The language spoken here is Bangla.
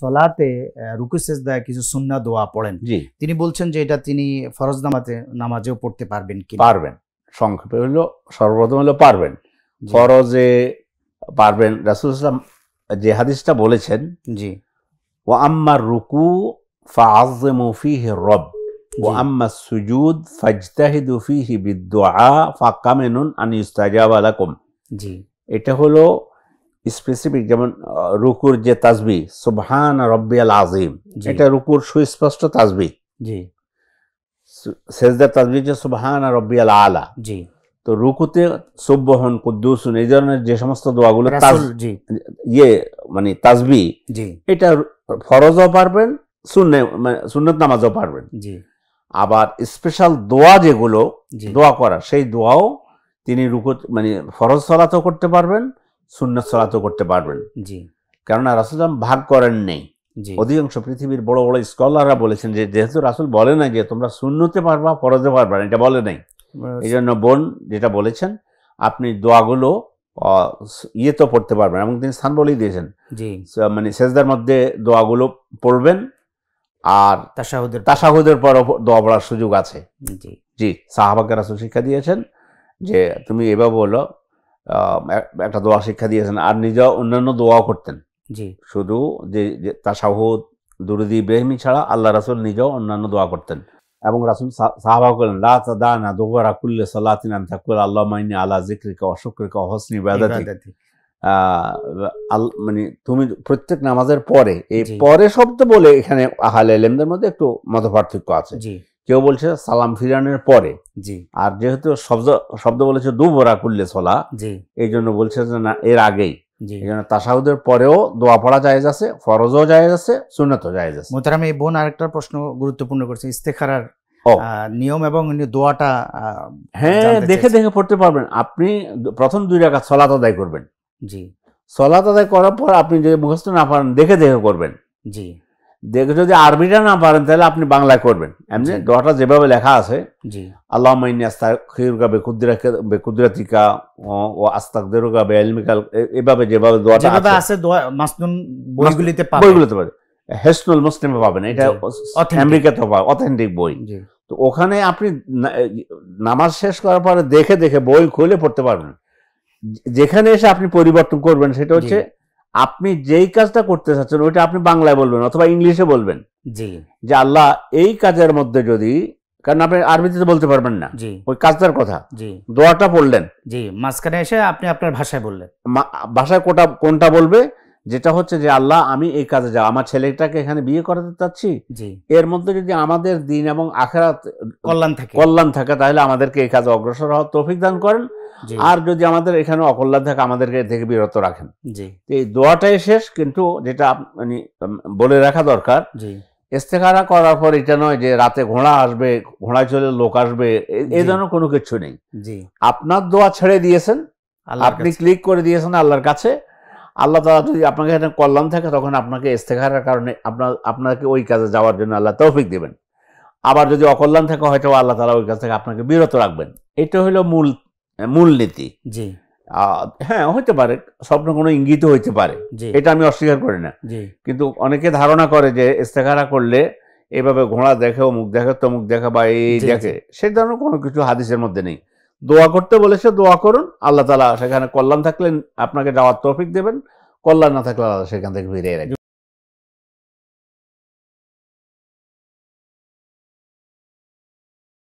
সলাতে রুকু সেজদায় কিছু সুন্না দোয়া পড়েন তিনি বলছেন যে এটা তিনি ফরজ নামাতে নামাজেও পড়তে পারবেন কি পারবেন সংক্ষেপে হলো সর্বপ্রথম হলো পারবেন ফরজে পারবেন রাসুল ইসলাম যে হাদিসটা বলেছেন জি ও আম্মার রুকু ফাজমু রব ও আম্মা সুজুদ ফাজতাহিদু ফিহি বিদ্দুআ ফাকামিনুন আন ইস্তাজাবা জি এটা হলো স্পেসিফিক যেমন রুকুর যে তাজবি সুবহান রব্বিয়াল আজিম এটা রুকুর সুস্পষ্ট তাজবি জি সেজদার তাজবি যে সুবহান রব্বিয়াল আলা জি তো রুকুতে সুব্বহন কুদ্দুসুন এই ধরনের যে সমস্ত দোয়াগুলো ইয়ে মানে তাজবি এটা ফরজও পারবেন শূন্য মানে সুন্নত নামাজও পারবেন জি আবার স্পেশাল দোয়া যেগুলো দোয়া করা সেই দোয়াও তিনি রুকু মানে ফরজ সলাতেও করতে পারবেন সুন্নত সলাতও করতে পারবেন জি কেননা রাসুলাম ভাগ করেন নেই অধিকাংশ পৃথিবীর বড় বড় স্কলাররা বলেছেন যে যেহেতু রাসুল বলে না যে তোমরা শূন্যতে পারবা পড়াতে পারবা এটা বলে নাই এই জন্য বোন যেটা বলেছেন আপনি দোয়াগুলো ইয়ে তো পড়তে পারবেন এবং তিনি স্থান বলেই দিয়েছেন মানে সেজদার মধ্যে দোয়াগুলো পড়বেন আর তাসাহুদের তাসাহুদের পর দোয়া পড়ার সুযোগ আছে জি জি সাহাবাকে রাসুল শিক্ষা দিয়েছেন যে তুমি এভাবে বলো একটা দোয়া শিক্ষা দিয়েছেন আর নিজেও অন্যান্য দোয়াও করতেন জি শুধু যে তাসাহুদ দুরুদি ইব্রাহিমী ছাড়া আল্লাহ রাসুল নিজেও অন্যান্য দোয়া করতেন এবং রাসুল সাহাবা করলেন লা তাদানা দুবরা কুল্লি সালাতিন আন তাকুল আল্লাহ মাইনি আলা জিকরিকা ওয়া অহসনি ওয়া হসনি মানে তুমি প্রত্যেক নামাজের পরে এই পরে শব্দ বলে এখানে আহাল এলেমদের মধ্যে একটু মত পার্থক্য আছে জি কেউ বলছে সালাম ফিরানের পরে জি আর যেহেতু শব্দ শব্দ বলেছে দুবরা করলে সলা জি এই জন্য বলছে যে না এর আগেই পরেও দোয়া পড়া এই বোন আরেকটা প্রশ্ন গুরুত্বপূর্ণ ইস্তেখারার নিয়ম এবং দোয়াটা হ্যাঁ দেখে দেখে পারবেন আপনি প্রথম দুই রাখা সলাত আদায় করবেন জি সলাত আদায় করার পর আপনি যদি মুখস্থ না পারেন দেখে দেখে করবেন জি দেখে যদি আরবিটা না পারেন তাহলে আপনি বাংলায় করবেন এমনি দোয়াটা যেভাবে লেখা আছে আল্লাহ মাইনিয়াস্তাকা বেকুদ্দিরা বেকুদ্রাতিকা ও আস্তাক দেরুকা বে এভাবে যেভাবে দোয়াটা আছে হেসনুল মুসলিমে পাবেন এটা আমেরিকাতে পাবে অথেন্টিক বই তো ওখানে আপনি নামাজ শেষ করার পরে দেখে দেখে বই খুলে পড়তে পারবেন যেখানে এসে আপনি পরিবর্তন করবেন সেটা হচ্ছে আপনি যেই কাজটা করতে চাচ্ছেন ওইটা আপনি বাংলায় বলবেন অথবা ইংলিশে বলবেন জি যে আল্লাহ এই কাজের মধ্যে যদি কারণ আপনি আরবিতে বলতে পারবেন না জি ওই কাজটার কথা জি দোয়াটা পড়লেন জি মাঝখানে এসে আপনি আপনার ভাষায় বললেন ভাষায় কোটা কোনটা বলবে যেটা হচ্ছে যে আল্লাহ আমি এই কাজে যাও আমার ছেলেটাকে এখানে বিয়ে করাতে চাচ্ছি এর মধ্যে যদি আমাদের দিন এবং আখেরাত কল্যাণ থাকে কল্যাণ থাকে তাহলে আমাদেরকে এই কাজে অগ্রসর হওয়ার তৌফিক দান করেন আর যদি আমাদের এখানে অকল্যাণ থাকে আমাদেরকে থেকে বিরত রাখেন এই দোয়াটাই শেষ কিন্তু যেটা মানে বলে রাখা দরকার জি ইস্তেখারা করার পর এটা নয় যে রাতে ঘোড়া আসবে ঘোড়া চলে লোক আসবে এই ধরনের কোনো কিছু নেই আপনার দোয়া ছেড়ে দিয়েছেন আপনি ক্লিক করে দিয়েছেন আল্লাহর কাছে আল্লাহ তালা যদি আপনাকে এখানে কল্যাণ থাকে তখন আপনাকে ইস্তেখারের কারণে আপনার আপনাকে ওই কাজে যাওয়ার জন্য আল্লাহ তৌফিক দেবেন আবার যদি অকল্যাণ থাকে হয়তো আল্লাহ তালা ওই কাজ থেকে আপনাকে বিরত রাখবেন এটা হলো মূল হ্যাঁ, মূলনীতি জি হ্যাঁ হতে পারে স্বপ্ন কোনো ইঙ্গিত হইতে পারে এটা আমি অস্বীকার করি না কিন্তু অনেকে ধারণা করে যে ইস্তেখারা করলে এভাবে ঘোড়া দেখে অমুক দেখে তমুক দেখা বা এই দেখে সেই ধরনের কোনো কিছু হাদিসের মধ্যে নেই দোয়া করতে বলেছে দোয়া করুন আল্লাহ তালা সেখানে কল্যাণ থাকলে আপনাকে যাওয়ার তৌফিক দেবেন কল্যাণ না থাকলে আল্লাহ সেখান থেকে ফিরে রাখবেন